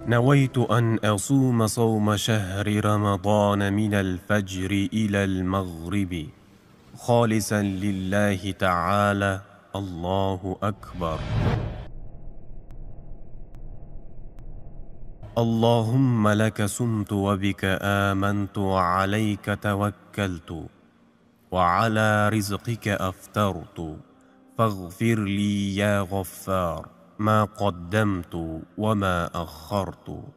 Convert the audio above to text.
نويت أن أصوم صوم شهر رمضان من الفجر إلى المغرب خالصا لله تعالى الله أكبر اللهم لك سمت وبك آمنت وعليك توكلت وعلى رزقك أفترت فاغفر لي يا غفار ما قدمت وما أخرت